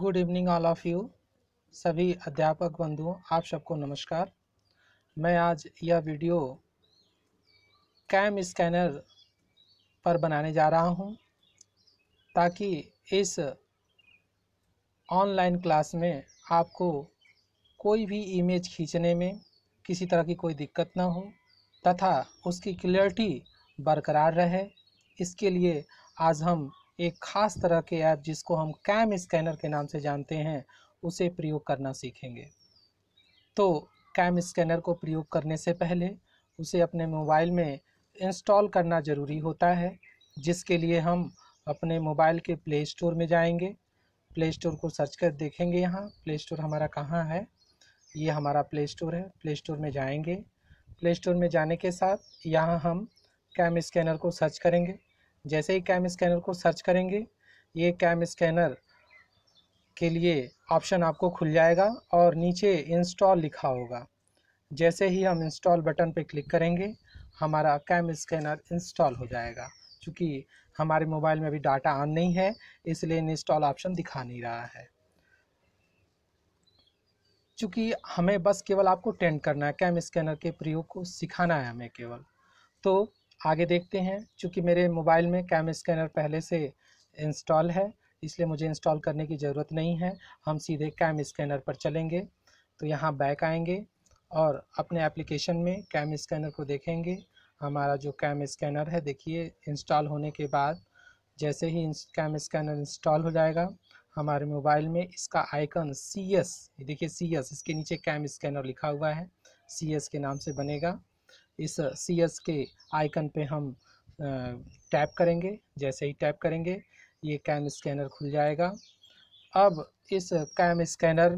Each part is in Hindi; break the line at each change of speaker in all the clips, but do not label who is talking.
good evening all of you सभी अध्यापक बंधुओं आप सबको नमस्कार मैं आज यह वीडियो कैम स्कैनर पर बनाने जा रहा हूं ताकि इस ऑनलाइन क्लास में आपको कोई भी इमेज खींचने में किसी तरह की कोई दिक्कत ना हो तथा उसकी क्लियरिटी बरकरार रहे इसके लिए आज हम एक ख़ास तरह के ऐप जिसको हम कैम स्कैनर के नाम से जानते हैं उसे प्रयोग करना सीखेंगे तो कैम स्कैनर को प्रयोग करने से पहले उसे अपने मोबाइल में इंस्टॉल करना ज़रूरी होता है जिसके लिए हम अपने मोबाइल के प्ले स्टोर में जाएंगे प्ले स्टोर को सर्च कर देखेंगे यहाँ प्ले स्टोर हमारा कहाँ है ये हमारा प्ले स्टोर है प्ले स्टोर में जाएंगे प्ले स्टोर में जाने के साथ यहाँ हम कैम स्कैनर को सर्च करेंगे जैसे ही कैम स्कैनर को सर्च करेंगे ये कैम स्कैनर के लिए ऑप्शन आपको खुल जाएगा और नीचे इंस्टॉल लिखा होगा जैसे ही हम इंस्टॉल बटन पर क्लिक करेंगे हमारा कैम स्कैनर इंस्टॉल हो जाएगा चूँकि हमारे मोबाइल में अभी डाटा ऑन नहीं है इसलिए इंस्टॉल ऑप्शन दिखा नहीं रहा है चूँकि हमें बस केवल आपको टेंड करना है कैम स्कैनर के प्रयोग को सिखाना है हमें केवल तो आगे देखते हैं चूँकि मेरे मोबाइल में कैम स्कैनर पहले से इंस्टॉल है इसलिए मुझे इंस्टॉल करने की ज़रूरत नहीं है हम सीधे कैम स्कैनर पर चलेंगे तो यहाँ बैक आएंगे और अपने एप्लीकेशन में कैम स्कैनर को देखेंगे हमारा जो कैम स्कैनर है देखिए इंस्टॉल होने के बाद जैसे ही कैम स्कैनर इंस्टॉल हो जाएगा हमारे मोबाइल में इसका आइकन सी एस देखिए सी एस इसके नीचे कैम स्कैनर लिखा हुआ है सी एस के नाम से बनेगा इस सी एस के आइकन पे हम टैप करेंगे जैसे ही टैप करेंगे ये कैम स्कैनर खुल जाएगा अब इस कैम स्कैनर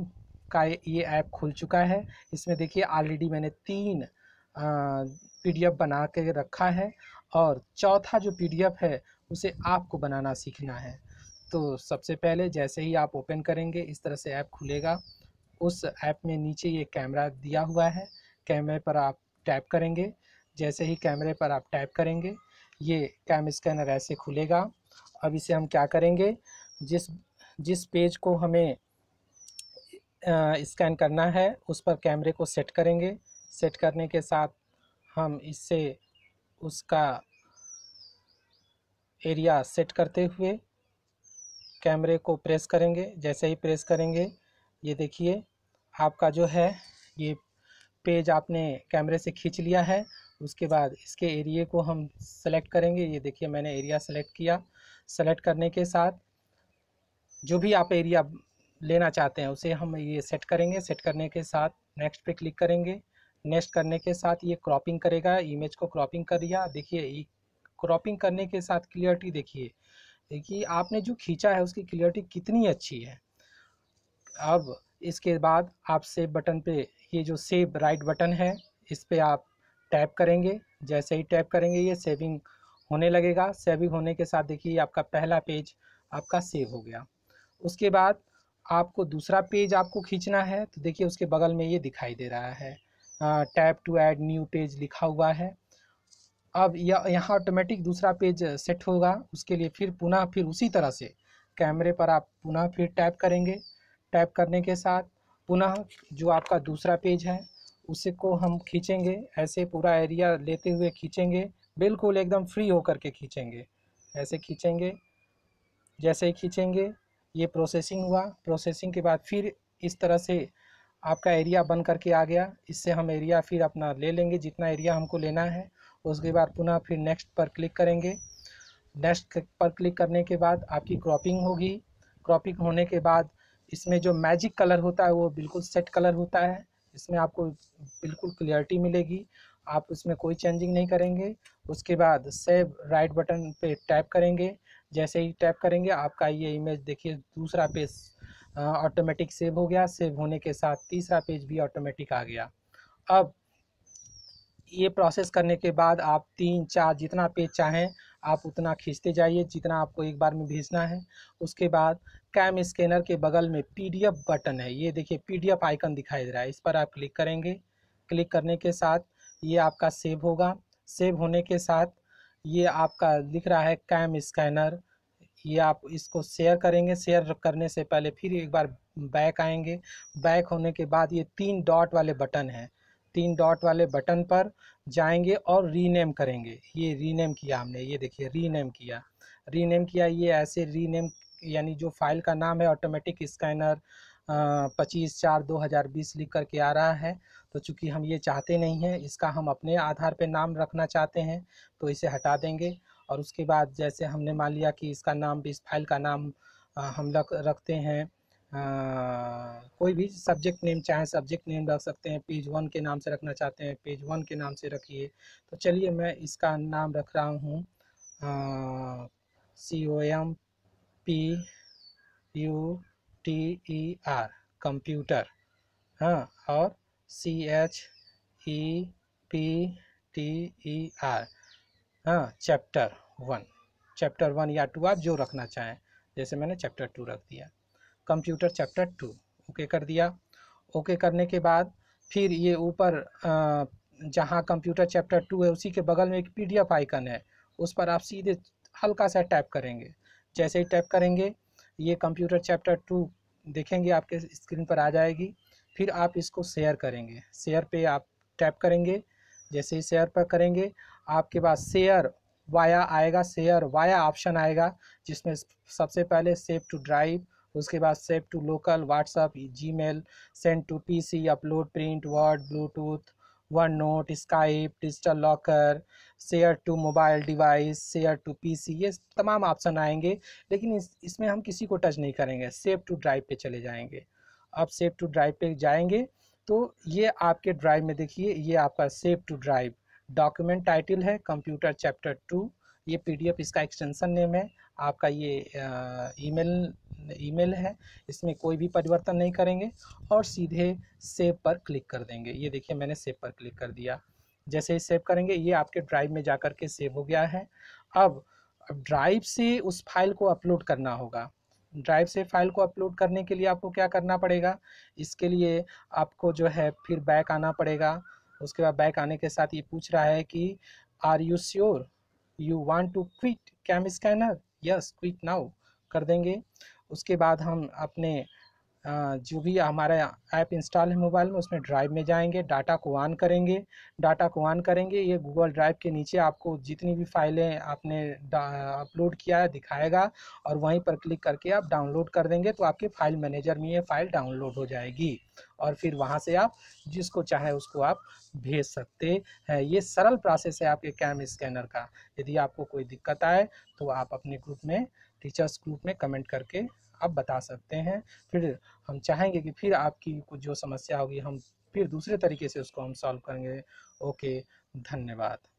का ये ऐप खुल चुका है इसमें देखिए ऑलरेडी मैंने तीन पीडीएफ बना के रखा है और चौथा जो पीडीएफ है उसे आपको बनाना सीखना है तो सबसे पहले जैसे ही आप ओपन करेंगे इस तरह से ऐप खुलेगा उस ऐप में नीचे ये कैमरा दिया हुआ है कैमरे पर आप टैप करेंगे जैसे ही कैमरे पर आप टैप करेंगे ये कैम स्कैनर ऐसे खुलेगा अब इसे हम क्या करेंगे जिस जिस पेज को हमें स्कैन करना है उस पर कैमरे को सेट करेंगे सेट करने के साथ हम इससे उसका एरिया सेट करते हुए कैमरे को प्रेस करेंगे जैसे ही प्रेस करेंगे ये देखिए आपका जो है ये पेज आपने कैमरे से खींच लिया है उसके बाद इसके एरिए को हम सेलेक्ट करेंगे ये देखिए मैंने एरिया सेलेक्ट किया सेलेक्ट करने के साथ जो भी आप एरिया लेना चाहते हैं उसे हम ये सेट करेंगे सेट करने के साथ नेक्स्ट पे क्लिक करेंगे नेक्स्ट करने के साथ ये क्रॉपिंग करेगा इमेज को क्रॉपिंग कर दिया देखिए क्रॉपिंग करने के साथ क्लियरिटी देखिए देखिए आपने जो खींचा है उसकी क्लियरिटी कितनी अच्छी है अब इसके बाद आप सेव बटन पे ये जो सेव राइट बटन है इस पर आप टैप करेंगे जैसे ही टैप करेंगे ये सेविंग होने लगेगा सेविंग होने के साथ देखिए आपका पहला पेज आपका सेव हो गया उसके बाद आपको दूसरा पेज आपको खींचना है तो देखिए उसके बगल में ये दिखाई दे रहा है tap to add new page लिखा हुआ है अब यह यहाँ ऑटोमेटिक दूसरा पेज सेट होगा उसके लिए फिर पुनः फिर उसी तरह से कैमरे पर आप पुनः फिर टैप करेंगे टैप करने के साथ पुनः जो आपका दूसरा पेज है उसे को हम खींचेंगे ऐसे पूरा एरिया लेते हुए खींचेंगे बिल्कुल एकदम फ्री होकर के खींचेंगे ऐसे खींचेंगे जैसे ही खींचेंगे ये प्रोसेसिंग हुआ प्रोसेसिंग के बाद फिर इस तरह से आपका एरिया बन करके आ गया इससे हम एरिया फिर अपना ले लेंगे जितना एरिया हमको लेना है उसके बाद पुनः फिर नेक्स्ट पर क्लिक करेंगे नेक्स्ट पर क्लिक करने के बाद आपकी क्रॉपिंग होगी क्रॉपिंग होने के बाद इसमें जो मैजिक कलर होता है वो बिल्कुल सेट कलर होता है इसमें आपको बिल्कुल क्लियरिटी मिलेगी आप उसमें कोई चेंजिंग नहीं करेंगे उसके बाद सेव राइट बटन पे टैप करेंगे जैसे ही टैप करेंगे आपका ये इमेज देखिए दूसरा पेज ऑटोमेटिक सेव हो गया सेव होने के साथ तीसरा पेज भी ऑटोमेटिक आ गया अब ये प्रोसेस करने के बाद आप तीन चार जितना पेज चाहें आप उतना खींचते जाइए जितना आपको एक बार में भेजना है उसके बाद कैम स्कैनर के बगल में पीडीएफ बटन है ये देखिए पीडीएफ आइकन दिखाई दे रहा है इस पर आप क्लिक करेंगे क्लिक करने के साथ ये आपका सेव होगा सेव होने के साथ ये आपका दिख रहा है कैम स्कैनर ये आप इसको शेयर करेंगे शेयर करने से पहले फिर एक बार बैक आएंगे बैक होने के बाद ये तीन डॉट वाले बटन हैं तीन डॉट वाले बटन पर जाएंगे और रीनेम करेंगे ये रीनेम किया हमने ये देखिए रीनेम किया रीनेम किया ये ऐसे रीनेम यानी जो फाइल का नाम है ऑटोमेटिक स्कैनर पच्चीस चार दो हज़ार बीस लिख करके आ रहा है तो चूंकि हम ये चाहते नहीं हैं इसका हम अपने आधार पे नाम रखना चाहते हैं तो इसे हटा देंगे और उसके बाद जैसे हमने मान लिया कि इसका नाम इस फाइल का नाम हम लग रखते हैं कोई भी सब्जेक्ट नेम चाहे सब्जेक्ट नेम रख सकते हैं पेज वन के नाम से रखना चाहते हैं पेज वन के नाम से रखिए तो चलिए मैं इसका नाम रख रहा हूँ C O M P U T E R computer हाँ और C H E P T E R हाँ चैप्टर वन चैप्टर वन या टू आप जो रखना चाहें जैसे मैंने चैप्टर टू रख दिया कंप्यूटर चैप्टर टू ओके कर दिया ओके करने के बाद फिर ये ऊपर जहाँ कंप्यूटर चैप्टर टू है उसी के बगल में एक पीडीएफ आइकन है उस पर आप सीधे हल्का सा टैप करेंगे जैसे ही टैप करेंगे ये कंप्यूटर चैप्टर टू देखेंगे आपके स्क्रीन पर आ जाएगी फिर आप इसको शेयर करेंगे शेयर पे आप टैप करेंगे जैसे ही शेयर पर करेंगे आपके पास शेयर वाया आएगा शेयर वाया ऑप्शन आएगा जिसमें सबसे पहले सेव टू ड्राइव उसके बाद save to local WhatsApp Gmail send to P C upload print Word Bluetooth OneNote Skype digital locker share to mobile device share to PC ये तमाम ऑप्शन आएंगे लेकिन इस इसमें हम किसी को टच नहीं करेंगे सेव टू ड्राइव पे चले जाएंगे आप सेव टू ड्राइव पे जाएंगे तो ये आपके ड्राइव में देखिए ये आपका save to drive document title है कंप्यूटर चैप्टर टू ये पीडीएफ इसका एक्सटेंशन नेम है आपका ये ईमेल ईमेल है इसमें कोई भी परिवर्तन नहीं करेंगे और सीधे सेव पर क्लिक कर देंगे ये देखिए मैंने सेव पर क्लिक कर दिया जैसे ही सेव करेंगे ये आपके ड्राइव में जा कर के सेव हो गया है अब ड्राइव से उस फाइल को अपलोड करना होगा ड्राइव से फाइल को अपलोड करने के लिए आपको क्या करना पड़ेगा इसके लिए आपको जो है फिर बैक आना पड़ेगा उसके बाद बैक आने के साथ ये पूछ रहा है कि are you sure you want to quit Cam Scanner yes quit now कर देंगे उसके बाद हम अपने जो भी हमारा ऐप इंस्टॉल है मोबाइल में उसमें ड्राइव में जाएंगे डाटा को ऑन करेंगे डाटा को ऑन करेंगे ये गूगल ड्राइव के नीचे आपको जितनी भी फाइलें आपने अपलोड किया है दिखाएगा और वहीं पर क्लिक करके आप डाउनलोड कर देंगे तो आपके फाइल मैनेजर में ये फाइल डाउनलोड हो जाएगी और फिर वहाँ से आप जिसको चाहे उसको आप भेज सकते हैं ये सरल प्रोसेस है आपके कैम स्कैनर का यदि आपको कोई दिक्कत आए तो आप अपने ग्रुप में टीचर्स ग्रुप में कमेंट करके आप बता सकते हैं फिर हम चाहेंगे कि फिर आपकी कुछ जो समस्या होगी हम फिर दूसरे तरीके से उसको हम सॉल्व करेंगे ओके धन्यवाद